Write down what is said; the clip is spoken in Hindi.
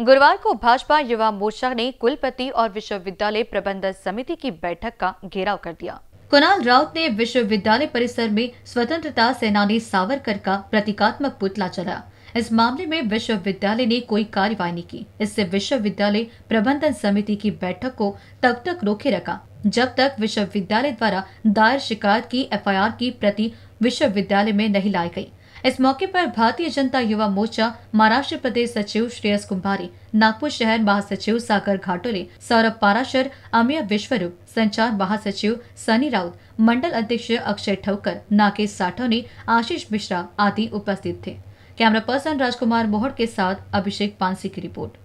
गुरुवार को भाजपा युवा मोर्चा ने कुलपति और विश्वविद्यालय प्रबंधन समिति की बैठक का घेराव कर दिया कुणाल राउत ने विश्वविद्यालय परिसर में स्वतंत्रता सेनानी सावरकर का प्रतीकात्मक पुतला चला इस मामले में विश्वविद्यालय ने कोई कार्यवाही नहीं की इससे विश्वविद्यालय प्रबंधन समिति की बैठक को तब तक रोके रखा जब तक विश्वविद्यालय द्वारा दायर शिकायत की एफआईआर की प्रति विश्वविद्यालय में नहीं लाई गई इस मौके पर भारतीय जनता युवा मोर्चा महाराष्ट्र प्रदेश सचिव श्रेयस कुंभारी नागपुर शहर महासचिव सागर घाटोले सौरभ पाराशर अमिया विश्वरूप संचार महासचिव सनी राउत मंडल अध्यक्ष अक्षय ठवकर नाकेश साठौनी आशीष मिश्रा आदि उपस्थित थे कैमरा पर्सन राजकुमार मोहड़ के साथ अभिषेक पानसी की रिपोर्ट